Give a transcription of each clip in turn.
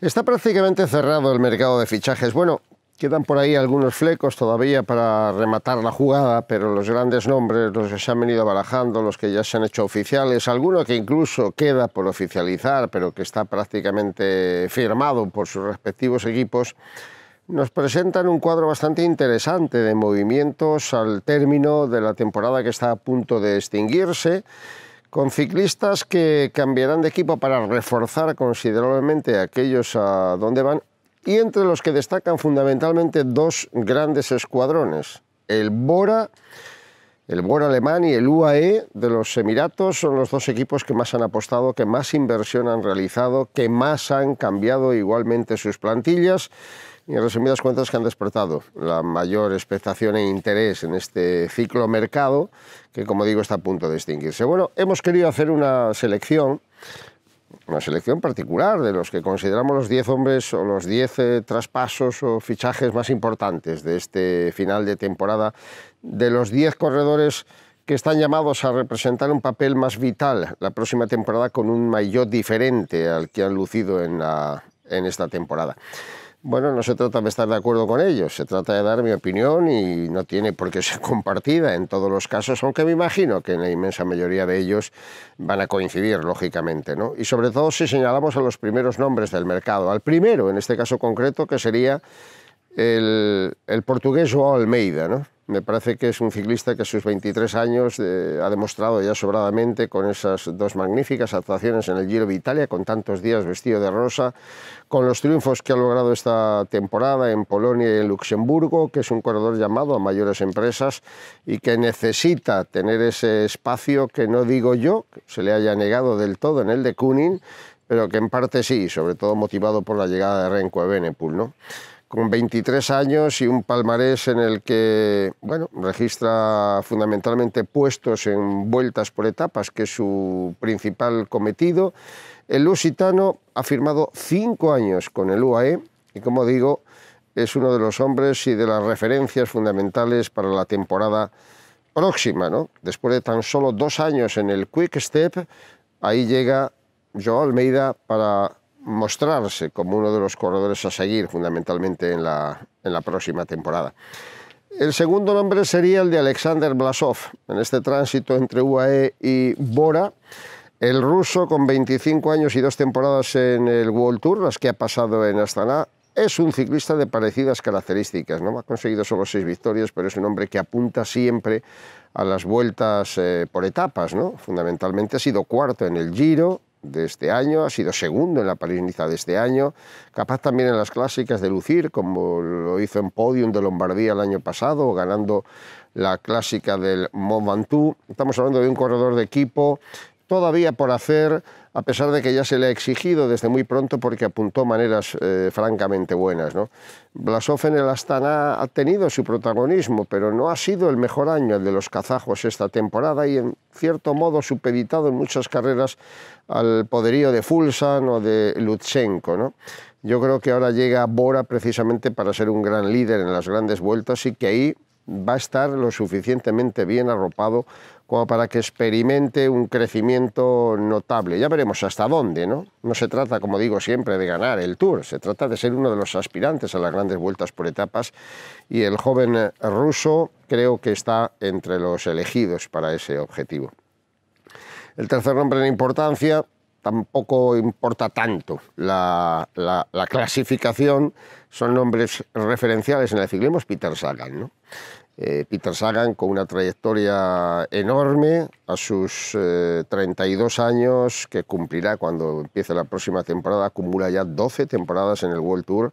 Está prácticamente cerrado el mercado de fichajes. Bueno, quedan por ahí algunos flecos todavía para rematar la jugada, pero los grandes nombres, los que se han venido barajando, los que ya se han hecho oficiales, alguno que incluso queda por oficializar, pero que está prácticamente firmado por sus respectivos equipos, nos presentan un cuadro bastante interesante de movimientos al término de la temporada que está a punto de extinguirse con ciclistas que cambiarán de equipo para reforzar considerablemente aquellos a donde van y entre los que destacan fundamentalmente dos grandes escuadrones, el Bora, el Bora alemán y el UAE de los Emiratos son los dos equipos que más han apostado, que más inversión han realizado, que más han cambiado igualmente sus plantillas y en resumidas cuentas que han despertado la mayor expectación e interés en este ciclo mercado, que como digo está a punto de extinguirse. Bueno, hemos querido hacer una selección, una selección particular de los que consideramos los 10 hombres o los 10 eh, traspasos o fichajes más importantes de este final de temporada, de los 10 corredores que están llamados a representar un papel más vital la próxima temporada con un maillot diferente al que han lucido en, la, en esta temporada. Bueno, no se trata de estar de acuerdo con ellos, se trata de dar mi opinión y no tiene por qué ser compartida en todos los casos, aunque me imagino que en la inmensa mayoría de ellos van a coincidir, lógicamente, ¿no? Y sobre todo si señalamos a los primeros nombres del mercado, al primero, en este caso concreto, que sería el, el portugués o Almeida, ¿no? Me parece que es un ciclista que a sus 23 años eh, ha demostrado ya sobradamente con esas dos magníficas actuaciones en el Giro de Italia, con tantos días vestido de rosa, con los triunfos que ha logrado esta temporada en Polonia y en Luxemburgo, que es un corredor llamado a mayores empresas y que necesita tener ese espacio que no digo yo, se le haya negado del todo en el de Kuning, pero que en parte sí, sobre todo motivado por la llegada de Renko Evenepoel, ¿no? con 23 años y un palmarés en el que bueno, registra fundamentalmente puestos en vueltas por etapas, que es su principal cometido. El lusitano ha firmado cinco años con el UAE y, como digo, es uno de los hombres y de las referencias fundamentales para la temporada próxima. ¿no? Después de tan solo dos años en el Quick Step, ahí llega Joao Almeida para mostrarse como uno de los corredores a seguir fundamentalmente en la, en la próxima temporada. El segundo nombre sería el de Alexander Blasov. En este tránsito entre UAE y Bora, el ruso con 25 años y dos temporadas en el World Tour, las que ha pasado en Astana, es un ciclista de parecidas características. ¿no? Ha conseguido solo seis victorias, pero es un hombre que apunta siempre a las vueltas eh, por etapas. ¿no? Fundamentalmente ha sido cuarto en el Giro, de este año, ha sido segundo en la París-Niza de este año, capaz también en las clásicas de lucir, como lo hizo en podium de Lombardía el año pasado, ganando la clásica del Mont Ventoux. Estamos hablando de un corredor de equipo todavía por hacer, a pesar de que ya se le ha exigido desde muy pronto porque apuntó maneras eh, francamente buenas. ¿no? en el Astana ha tenido su protagonismo, pero no ha sido el mejor año el de los kazajos esta temporada y en cierto modo supeditado en muchas carreras al poderío de Fulsan o de Lutsenko. ¿no? Yo creo que ahora llega Bora precisamente para ser un gran líder en las grandes vueltas y que ahí va a estar lo suficientemente bien arropado como para que experimente un crecimiento notable. Ya veremos hasta dónde, ¿no? No se trata, como digo siempre, de ganar el Tour, se trata de ser uno de los aspirantes a las grandes vueltas por etapas y el joven ruso creo que está entre los elegidos para ese objetivo. El tercer nombre en importancia tampoco importa tanto la, clasificación, son nombres referenciales en el ciclismo, Peter Sagan. ¿no? Eh, Peter Sagan, con una trayectoria enorme, a sus 32 eh, años, que cumplirá cuando empiece la próxima temporada, acumula ya 12 temporadas en el World Tour.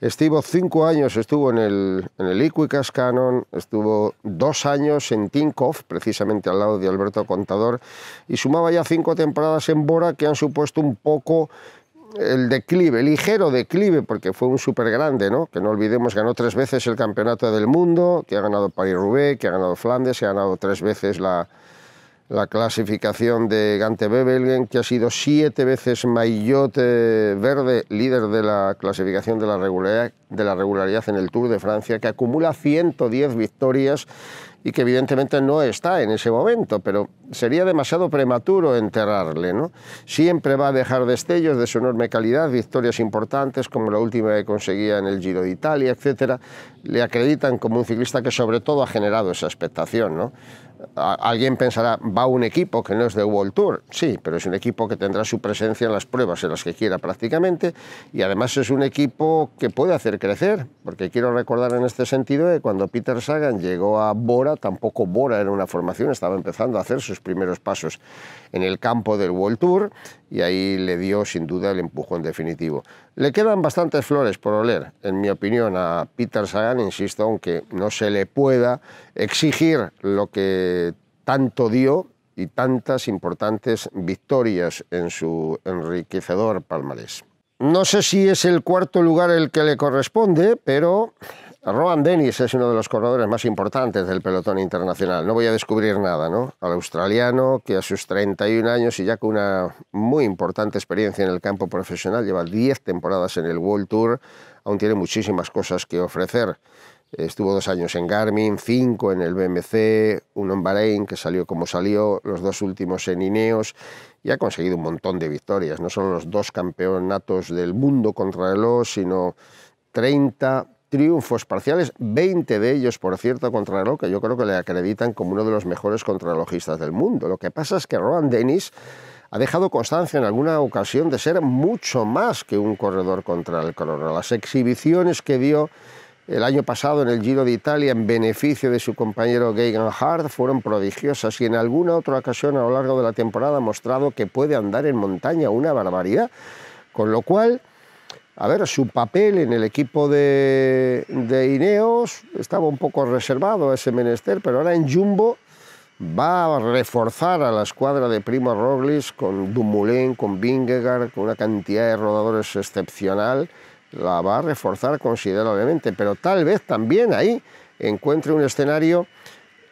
Estuvo cinco años, estuvo en el, en el Canon, estuvo dos años en Tinkoff, precisamente al lado de Alberto Contador, y sumaba ya cinco temporadas en Bora que han supuesto un poco el declive, ligero declive, porque fue un súper grande, ¿no? Que no olvidemos, ganó tres veces el campeonato del mundo, que ha ganado Paris-Roubaix, que ha ganado Flandes, que ha ganado tres veces la, la clasificación de Gante Bebelgen, que ha sido siete veces Maillot eh, Verde, líder de la clasificación de la, regularidad, de la regularidad en el Tour de Francia, que acumula 110 victorias y que evidentemente no está en ese momento, pero sería demasiado prematuro enterrarle. ¿no? Siempre va a dejar destellos de su enorme calidad, victorias importantes como la última que conseguía en el Giro de Italia, etc. Le acreditan como un ciclista que sobre todo ha generado esa expectación. ¿no? Alguien pensará, va un equipo que no es de World Tour, sí, pero es un equipo que tendrá su presencia en las pruebas en las que quiera prácticamente y además es un equipo que puede hacer crecer, porque quiero recordar en este sentido que cuando Peter Sagan llegó a Bora tampoco Bora era una formación, estaba empezando a hacer sus primeros pasos en el campo del World Tour y ahí le dio sin duda el empujón definitivo. Le quedan bastantes flores por oler, en mi opinión, a Peter Sagan, insisto, aunque no se le pueda exigir lo que tanto dio y tantas importantes victorias en su enriquecedor palmarés. No sé si es el cuarto lugar el que le corresponde, pero Rohan Dennis es uno de los corredores más importantes del pelotón internacional. No voy a descubrir nada, ¿no? Al australiano, que a sus 31 años y ya con una muy importante experiencia en el campo profesional, lleva 10 temporadas en el World Tour, aún tiene muchísimas cosas que ofrecer. Estuvo dos años en Garmin, cinco en el BMC, uno en Bahrein, que salió como salió, los dos últimos en Ineos, y ha conseguido un montón de victorias. No son los dos campeonatos del mundo contra el O, sino 30 triunfos parciales, 20 de ellos, por cierto, contra reloj, que yo creo que le acreditan como uno de los mejores contrarrelojistas del mundo. Lo que pasa es que Rohan Dennis ha dejado constancia en alguna ocasión de ser mucho más que un corredor contra el crono. Las exhibiciones que dio el año pasado en el Giro de Italia en beneficio de su compañero Gagan Hart fueron prodigiosas y en alguna otra ocasión a lo largo de la temporada ha mostrado que puede andar en montaña una barbaridad. Con lo cual, a ver, su papel en el equipo de, Ineos estaba un poco reservado a ese menester, pero ahora en Jumbo va a reforzar a la escuadra de Primo Roglic con Dumoulin, con Vingegaard, con una cantidad de rodadores excepcional, la va a reforzar considerablemente, pero tal vez también ahí encuentre un escenario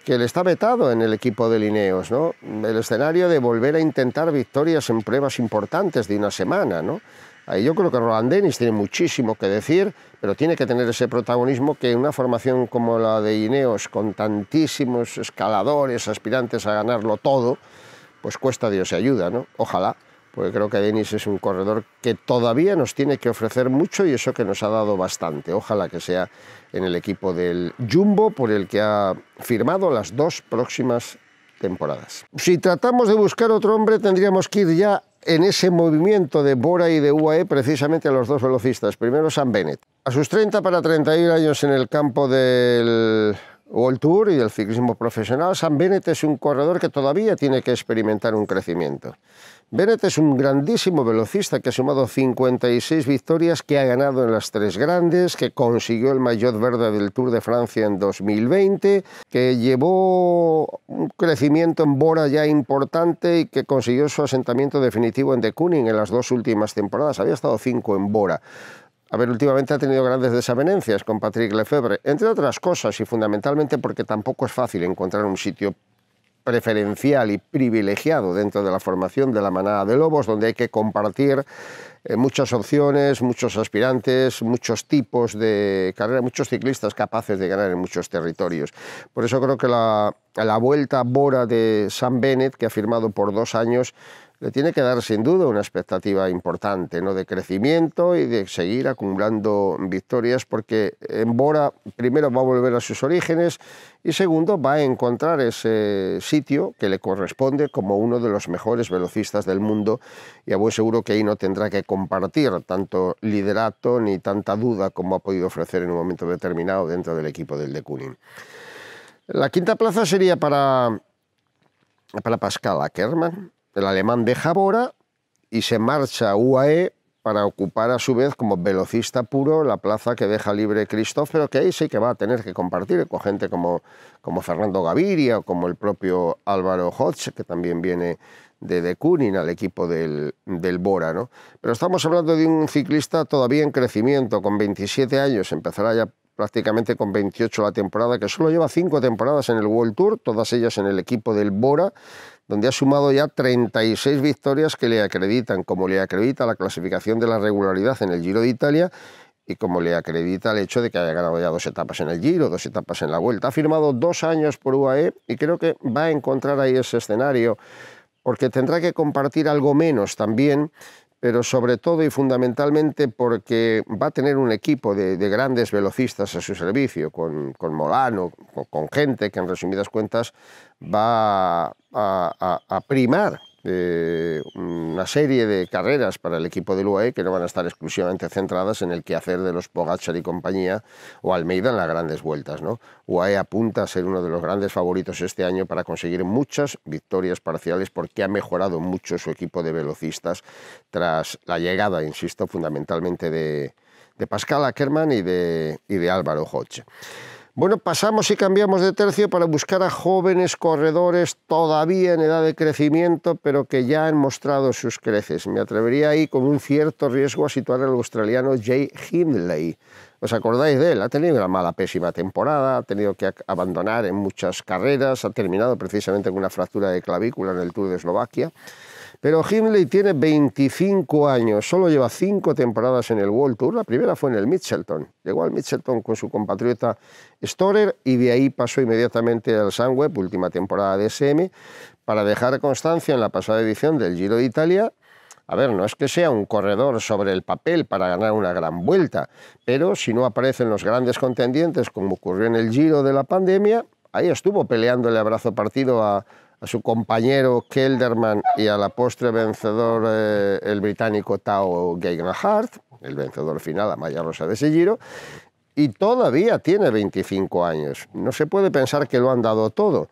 que le está vetado en el equipo de Ineos, ¿no? El escenario de volver a intentar victorias en pruebas importantes de una semana, ¿no? Ahí yo creo que Roland Dennis tiene muchísimo que decir, pero tiene que tener ese protagonismo que una formación como la de Ineos, con tantísimos escaladores, aspirantes a ganarlo todo, pues cuesta Dios y ayuda, ¿no? Ojalá, porque creo que Denis es un corredor que todavía nos tiene que ofrecer mucho y eso que nos ha dado bastante. Ojalá que sea en el equipo del Jumbo, por el que ha firmado las dos próximas temporadas. Si tratamos de buscar otro hombre, tendríamos que ir ya en ese movimiento de Bora y de UAE precisamente a los dos velocistas, primero San Bennett. A sus 30 para 31 años en el campo del World Tour y del ciclismo profesional, san Bennett es un corredor que todavía tiene que experimentar un crecimiento. Beret es un grandísimo velocista que ha sumado 56 victorias, que ha ganado en las tres grandes, que consiguió el maillot verde del Tour de Francia en 2020, que llevó un crecimiento en Bora ya importante y que consiguió su asentamiento definitivo en De kuning en las dos últimas temporadas. Había estado cinco en Bora. A ver, últimamente ha tenido grandes desavenencias con Patrick Lefebvre, entre otras cosas y fundamentalmente porque tampoco es fácil encontrar un sitio preferencial y privilegiado dentro de la formación de la manada de lobos, donde hay que compartir eh, muchas opciones, muchos aspirantes, muchos tipos de carrera, muchos ciclistas capaces de ganar en muchos territorios. Por eso creo que la, la vuelta Bora de San Bennett, que ha firmado por dos años, le tiene que dar sin duda una expectativa importante ¿no? de crecimiento y de seguir acumulando victorias porque en Bora primero va a volver a sus orígenes y segundo va a encontrar ese sitio que le corresponde como uno de los mejores velocistas del mundo y a buen seguro que ahí no tendrá que compartir tanto liderato ni tanta duda como ha podido ofrecer en un momento determinado dentro del equipo del de Kooning. La quinta plaza sería para, para Pascal Ackermann el alemán deja Bora y se marcha a UAE para ocupar a su vez como velocista puro la plaza que deja libre Christoph, pero que ahí sí que va a tener que compartir con gente como, como Fernando Gaviria o como el propio Álvaro Hodge, que también viene de De Kooning al equipo del, Bora. ¿no? Pero estamos hablando de un ciclista todavía en crecimiento, con 27 años, empezará ya prácticamente con 28 la temporada, que solo lleva cinco temporadas en el World Tour, todas ellas en el equipo del Bora, donde ha sumado ya 36 victorias que le acreditan, como le acredita la clasificación de la regularidad en el Giro de Italia y como le acredita el hecho de que haya ganado ya dos etapas en el Giro, dos etapas en la Vuelta. Ha firmado dos años por UAE y creo que va a encontrar ahí ese escenario, porque tendrá que compartir algo menos también, pero sobre todo y fundamentalmente porque va a tener un equipo de, grandes velocistas a su servicio, con, con Molano, con, con gente que en resumidas cuentas va a, primar eh, una serie de carreras para el equipo del UAE que no van a estar exclusivamente centradas en el quehacer de los pogachar y compañía o Almeida en las grandes vueltas. ¿no? UAE apunta a ser uno de los grandes favoritos este año para conseguir muchas victorias parciales porque ha mejorado mucho su equipo de velocistas tras la llegada, insisto, fundamentalmente de, Pascal Ackermann y de, de Álvaro Hoche. Bueno, pasamos y cambiamos de tercio para buscar a jóvenes corredores todavía en edad de crecimiento, pero que ya han mostrado sus creces. Me atrevería ahí con un cierto riesgo a situar al australiano Jay Hindley. ¿Os acordáis de él? Ha tenido una mala, pésima temporada, ha tenido que abandonar en muchas carreras, ha terminado precisamente con una fractura de clavícula en el Tour de Eslovaquia. Pero Himley tiene 25 años, solo lleva 5 temporadas en el World Tour. La primera fue en el Mitchelton. Llegó al Mitchelton con su compatriota Storer y de ahí pasó inmediatamente al Sunweb, última temporada de SM, para dejar constancia en la pasada edición del Giro de Italia. A ver, no es que sea un corredor sobre el papel para ganar una gran vuelta, pero si no aparecen los grandes contendientes como ocurrió en el Giro de la pandemia, ahí estuvo peleándole a brazo partido a, a su compañero Kelderman y a la postre vencedor eh, el británico Tao Geigenhardt, el vencedor final, a Maya Rosa de Segiro, y todavía tiene 25 años. No se puede pensar que lo han dado todo.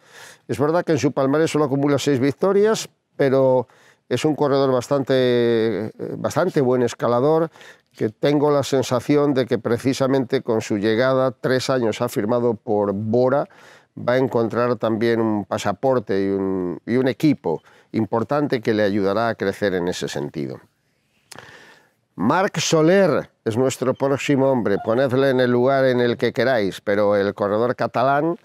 Es verdad que en su palmarés solo acumula seis victorias, pero es un corredor bastante, bastante buen escalador, que tengo la sensación de que precisamente con su llegada, tres años ha firmado por Bora, va a encontrar también un pasaporte y un, equipo importante que le ayudará a crecer en ese sentido. Marc Soler es nuestro próximo hombre. Ponedle en el lugar en el que queráis, pero el corredor catalán,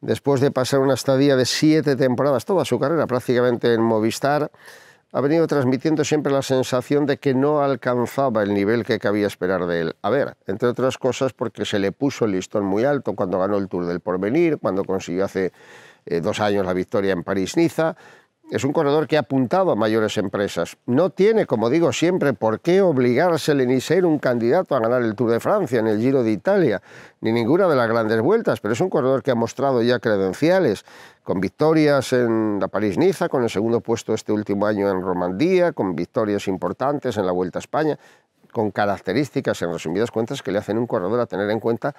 después de pasar una estadía de siete temporadas, toda su carrera prácticamente en Movistar, ha venido transmitiendo siempre la sensación de que no alcanzaba el nivel que cabía esperar de él. A ver, entre otras cosas porque se le puso el listón muy alto cuando ganó el Tour del Porvenir, cuando consiguió hace eh, dos años la victoria en París-Niza, es un corredor que ha apuntado a mayores empresas. No tiene, como digo siempre, por qué obligársele ni ser un candidato a ganar el Tour de Francia, ni el Giro de Italia, ni ninguna de las grandes vueltas, pero es un corredor que ha mostrado ya credenciales, con victorias en la París-Niza, con el segundo puesto este último año en Romandía, con victorias importantes en la Vuelta a España, con características, en resumidas cuentas, que le hacen un corredor a tener en cuenta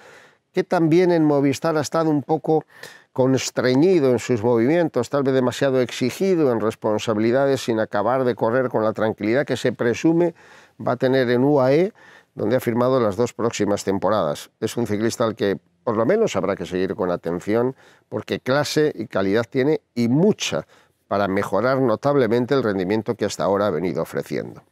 que también en Movistar ha estado un poco constreñido en sus movimientos, tal vez demasiado exigido en responsabilidades sin acabar de correr con la tranquilidad que se presume va a tener en UAE, donde ha firmado las dos próximas temporadas. Es un ciclista al que por lo menos habrá que seguir con atención porque clase y calidad tiene y mucha para mejorar notablemente el rendimiento que hasta ahora ha venido ofreciendo.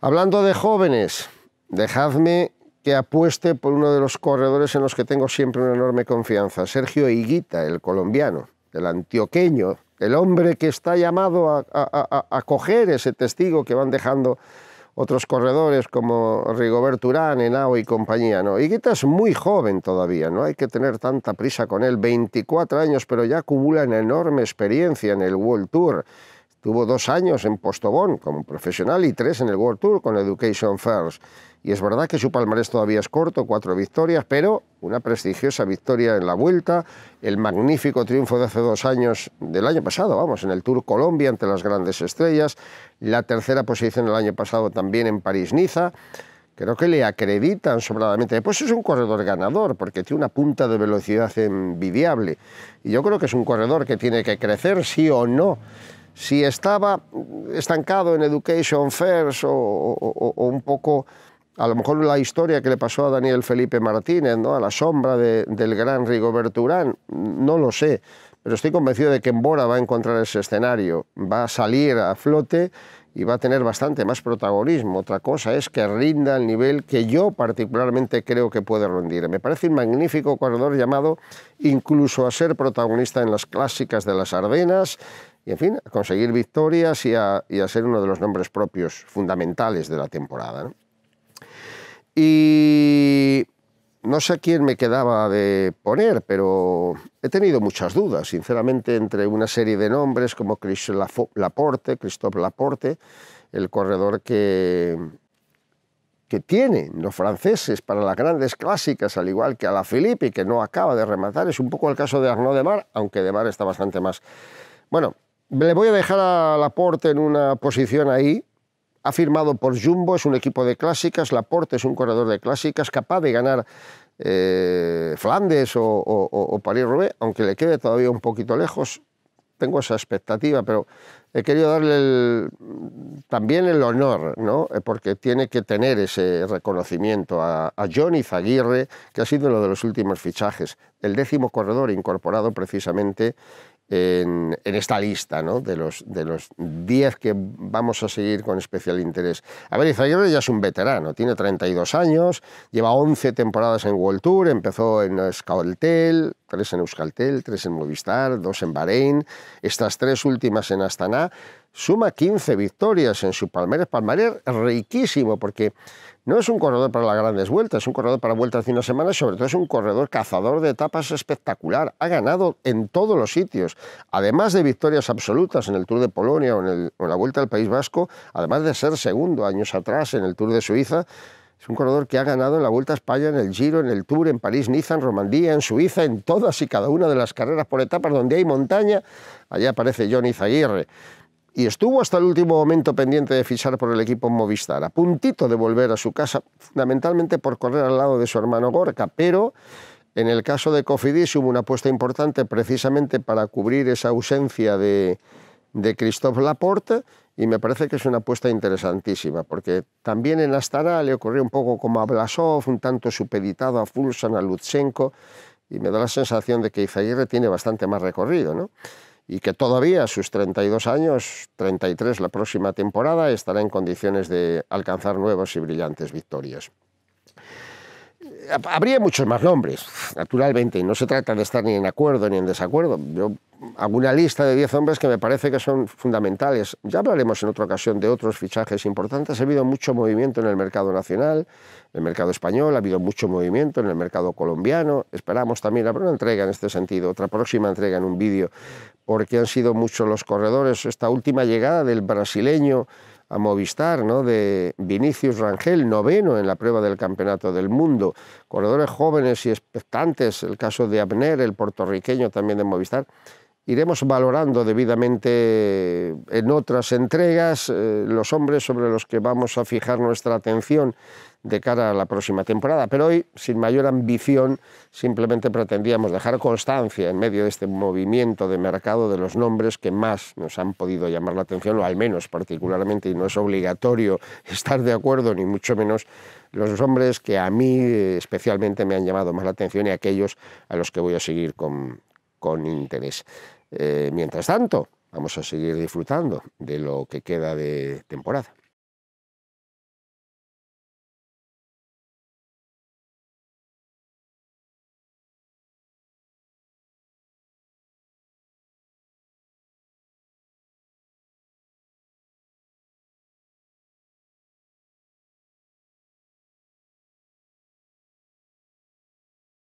Hablando de jóvenes, dejadme que apueste por uno de los corredores en los que tengo siempre una enorme confianza, Sergio Higuita, el colombiano, el antioqueño, el hombre que está llamado a, coger ese testigo que van dejando otros corredores como Rigobert Urán, Henao y compañía. ¿no? Higuita es muy joven todavía, no hay que tener tanta prisa con él, 24 años, pero ya acumula una enorme experiencia en el World Tour. Tuvo dos años en Postobón como profesional y tres en el World Tour con Education First. Y es verdad que su palmarés todavía es corto, cuatro victorias, pero una prestigiosa victoria en la Vuelta, el magnífico triunfo de hace dos años, del año pasado, vamos, en el Tour Colombia ante las grandes estrellas, la tercera posición el año pasado también en París-Niza. Creo que le acreditan sobradamente. Pues es un corredor ganador, porque tiene una punta de velocidad envidiable. Y yo creo que es un corredor que tiene que crecer, sí o no si estaba estancado en Education First o, o un poco a lo mejor la historia que le pasó a Daniel Felipe Martínez, ¿no? a la sombra del gran Rigoberto Urán, no lo sé, pero estoy convencido de que Bora va a encontrar ese escenario, va a salir a flote y va a tener bastante más protagonismo. Otra cosa es que rinda al nivel que yo particularmente creo que puede rendir. Me parece un magnífico corredor llamado incluso a ser protagonista en las clásicas de las Ardenas, y en fin, a conseguir victorias y a, y a, ser uno de los nombres propios fundamentales de la temporada. ¿no? Y no sé quién me quedaba de poner, pero he tenido muchas dudas, sinceramente, entre una serie de nombres como Laporte, Christophe Laporte, el corredor que, que tienen los franceses para las grandes clásicas, al igual que a la Philippe, que no acaba de rematar. Es un poco el caso de Arnaud de Mar, aunque de Mar está bastante más. Bueno, le voy a dejar a Laporte en una posición ahí, ha firmado por Jumbo, es un equipo de clásicas, Laporte es un corredor de clásicas, capaz de ganar eh, Flandes o, París-Roubaix, aunque le quede todavía un poquito lejos, tengo esa expectativa, pero he querido darle también el honor, ¿no? Eh, porque tiene que tener ese reconocimiento a, a Johnny Zaguirre, que ha sido uno de los últimos fichajes, el décimo corredor incorporado precisamente en, esta lista ¿no? de los 10 de los que vamos a seguir con especial interés. A ver, Izrael ya es un veterano, tiene 32 años, lleva 11 temporadas en World Tour, empezó en Euskaltel, 3 en Euskaltel, 3 en Movistar, 2 en Bahrein, estas tres últimas en Astana. Suma 15 victorias en su palmarés, palmarés riquísimo, porque no es un corredor para las grandes vueltas, es un corredor para vueltas de una semana y sobre todo es un corredor cazador de etapas espectacular. Ha ganado en todos los sitios, además de victorias absolutas en el Tour de Polonia o en, la Vuelta al País Vasco, además de ser segundo años atrás en el Tour de Suiza. Es un corredor que ha ganado en la Vuelta a España, en el Giro, en el Tour, en París, Niza, en Romandía, en Suiza, en todas y cada una de las carreras por etapas donde hay montaña. Allá aparece Johnny Zaguirre y estuvo hasta el último momento pendiente de fichar por el equipo Movistar, a puntito de volver a su casa, fundamentalmente por correr al lado de su hermano Gorka, pero en el caso de Cofidis hubo una apuesta importante precisamente para cubrir esa ausencia de, de Christophe Laporte y me parece que es una apuesta interesantísima, porque también en Astana le ocurrió un poco como a Blasov, un tanto supeditado a Fulsan, a Lutsenko, y me da la sensación de que Izaguirre tiene bastante más recorrido, ¿no? y que todavía a sus 32 años, 33 la próxima temporada, estará en condiciones de alcanzar nuevas y brillantes victorias. Habría muchos más nombres, naturalmente, y no se trata de estar ni en acuerdo ni en desacuerdo. Yo hago una lista de 10 hombres que me parece que son fundamentales. Ya hablaremos en otra ocasión de otros fichajes importantes. Ha habido mucho movimiento en el mercado nacional, en el mercado español, ha habido mucho movimiento en el mercado colombiano. Esperamos también habrá una entrega en este sentido, otra próxima entrega en un vídeo porque han sido muchos los corredores. Esta última llegada del brasileño a Movistar, ¿no? de Vinicius Rangel, noveno en la prueba del Campeonato del Mundo. Corredores jóvenes y expectantes, el caso de Abner, el puertorriqueño también de Movistar iremos valorando debidamente en otras entregas eh, los hombres sobre los que vamos a fijar nuestra atención de cara a la próxima temporada. Pero hoy, sin mayor ambición, simplemente pretendíamos dejar constancia en medio de este movimiento de mercado de los nombres que más nos han podido llamar la atención, o al menos particularmente, y no es obligatorio estar de acuerdo, ni mucho menos los hombres que a mí eh, especialmente me han llamado más la atención y aquellos a los que voy a seguir con, con interés. Eh, mientras tanto, vamos a seguir disfrutando de lo que queda de temporada.